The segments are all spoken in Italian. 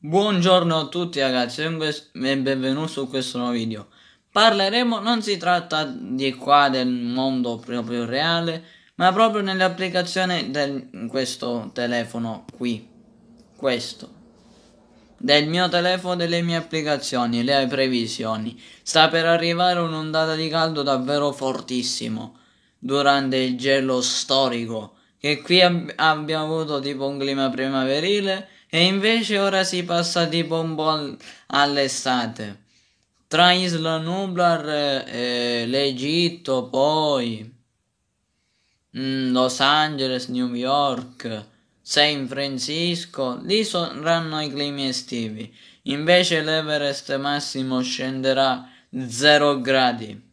Buongiorno a tutti ragazzi e benvenuti su questo nuovo video. Parleremo, non si tratta di qua del mondo proprio reale, ma proprio nell'applicazione di questo telefono qui. Questo del mio telefono, delle mie applicazioni, le previsioni. Sta per arrivare un'ondata di caldo davvero fortissimo durante il gelo storico, che qui ab- abbiamo avuto tipo un clima primaverile e invece ora si passa tipo un po' all'estate. Tra Isla Nublar e eh, eh, l'Egitto poi mm, Los Angeles, New York, San Francisco, lì saranno i climi estivi. Invece l'Everest massimo scenderà 0 gradi.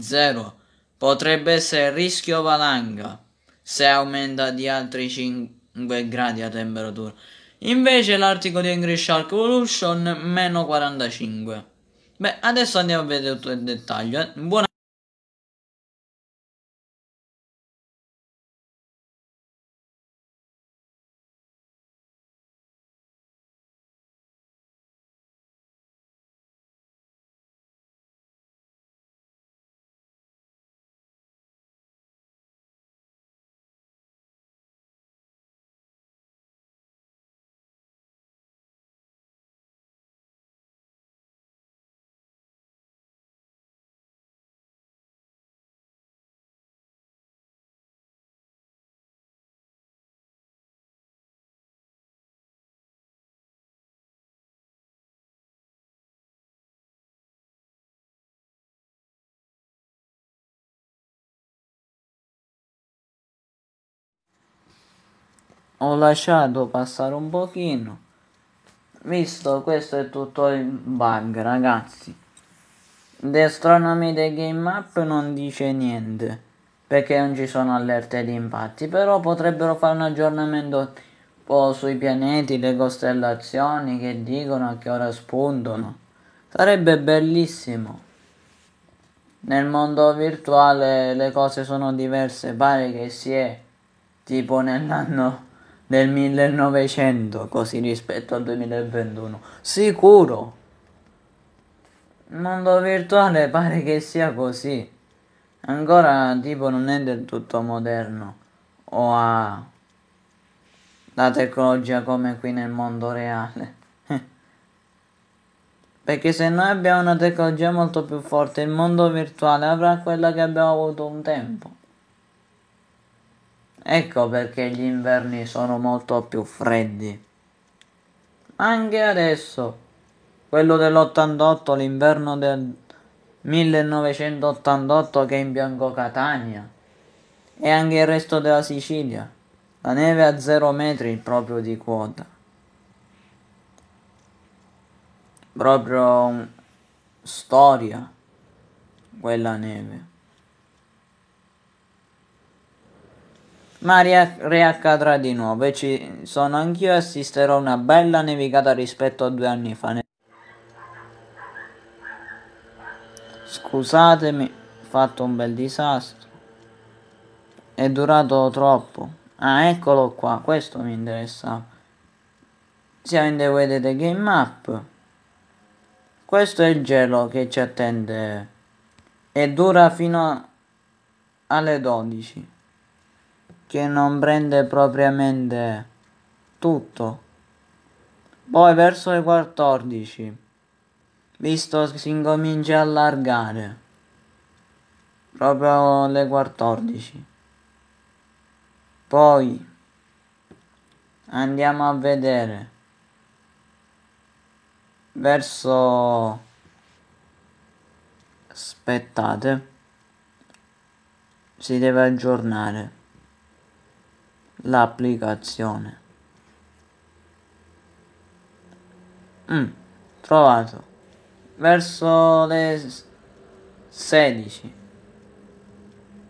0 Potrebbe essere rischio valanga se aumenta di altri 5 gradi a temperatura. Invece l'artico di Angry Shark Evolution meno 45. Beh, adesso andiamo a vedere tutto il dettaglio. Eh. Buona ho lasciato passare un pochino visto questo è tutto il bug ragazzi The Astronomy the Game Map non dice niente perché non ci sono allerte di impatti però potrebbero fare un aggiornamento un sui pianeti, le costellazioni che dicono a che ora spuntano sarebbe bellissimo nel mondo virtuale le cose sono diverse pare che si è tipo nell'anno del 1900 così rispetto al 2021 sicuro il mondo virtuale pare che sia così ancora tipo non è del tutto moderno o ha la tecnologia come qui nel mondo reale perché se noi abbiamo una tecnologia molto più forte il mondo virtuale avrà quella che abbiamo avuto un tempo Ecco perché gli inverni sono molto più freddi. Anche adesso, quello dell'88, l'inverno del 1988 che è imbiancò Catania e anche il resto della Sicilia. La neve a zero metri proprio di quota. Proprio storia quella neve. ma riaccadrà di nuovo e ci sono anch'io e assisterò a una bella nevicata rispetto a due anni fa. Scusatemi, ho fatto un bel disastro. È durato troppo. Ah, eccolo qua, questo mi interessava. Siamo in The Wedete Game Map. Questo è il gelo che ci attende e dura fino alle 12 che non prende propriamente tutto. Poi verso le 14, visto si incomincia a allargare, proprio le 14. Poi andiamo a vedere verso aspettate si deve aggiornare l'applicazione. Mm, trovato. Verso le 16.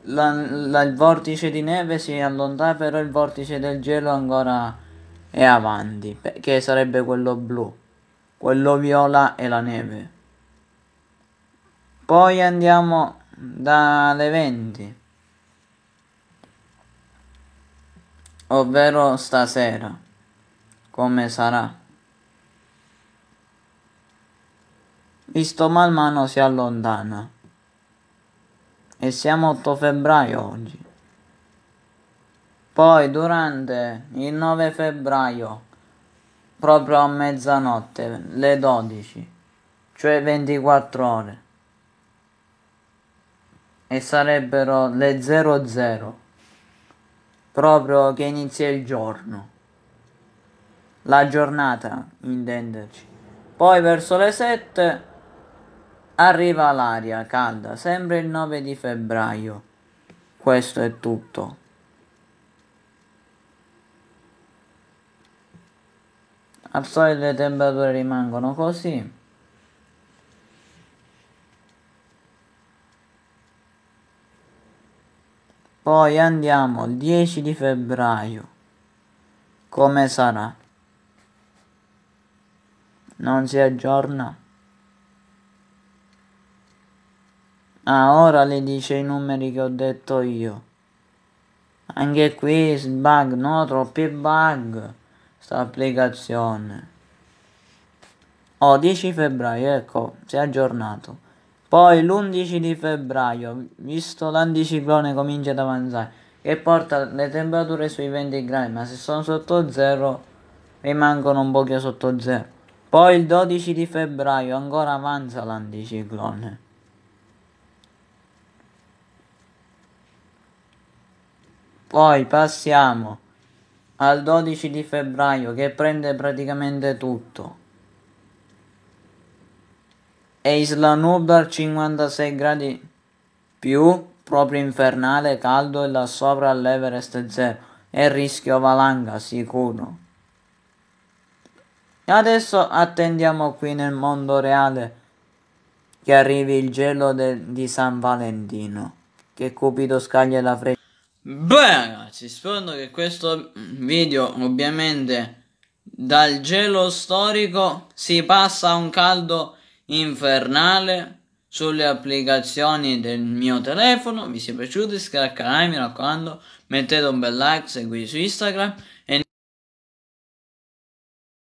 La, la, il vortice di neve si allontana, però il vortice del gelo ancora è avanti, che sarebbe quello blu, quello viola e la neve. Poi andiamo dalle 20. ovvero stasera, come sarà. Visto man mano si allontana e siamo 8 febbraio oggi. Poi durante il 9 febbraio, proprio a mezzanotte, le 12, cioè 24 ore, e sarebbero le 00 proprio che inizia il giorno, la giornata, intenderci. Poi verso le 7 arriva l'aria calda, sempre il 9 di febbraio. Questo è tutto. Al solito le temperature rimangono così. Poi andiamo il 10 di febbraio. Come sarà? Non si aggiorna? Ah, ora le dice i numeri che ho detto io. Anche qui bug, no? Troppi bug. Sta applicazione. Oh, 10 febbraio, ecco, si è aggiornato. Poi l'11 di febbraio, visto l'anticiclone comincia ad avanzare, che porta le temperature sui 20 gradi, ma se sono sotto zero rimangono un pochino sotto zero. Poi il 12 di febbraio ancora avanza l'anticiclone. Poi passiamo al 12 di febbraio che prende praticamente tutto e Isla Nublar 56 gradi più, proprio infernale, caldo e là sopra all'Everest zero. E rischio valanga sicuro. Adesso attendiamo qui nel mondo reale che arrivi il gelo di San Valentino. Che Cupido scaglia la freccia. Beh ragazzi, spero che questo video ovviamente dal gelo storico si passa a un caldo infernale sulle applicazioni del mio telefono. Vi sia piaciuto, iscrivetevi, mi raccomando, mettete un bel like, seguite su Instagram